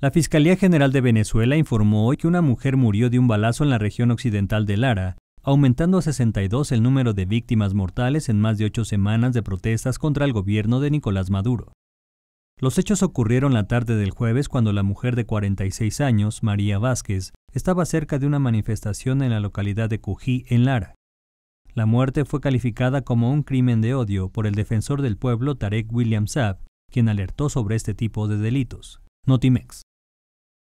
La Fiscalía General de Venezuela informó hoy que una mujer murió de un balazo en la región occidental de Lara, aumentando a 62 el número de víctimas mortales en más de ocho semanas de protestas contra el gobierno de Nicolás Maduro. Los hechos ocurrieron la tarde del jueves cuando la mujer de 46 años, María Vázquez, estaba cerca de una manifestación en la localidad de Cují, en Lara. La muerte fue calificada como un crimen de odio por el defensor del pueblo Tarek William Saab, quien alertó sobre este tipo de delitos. Notimex.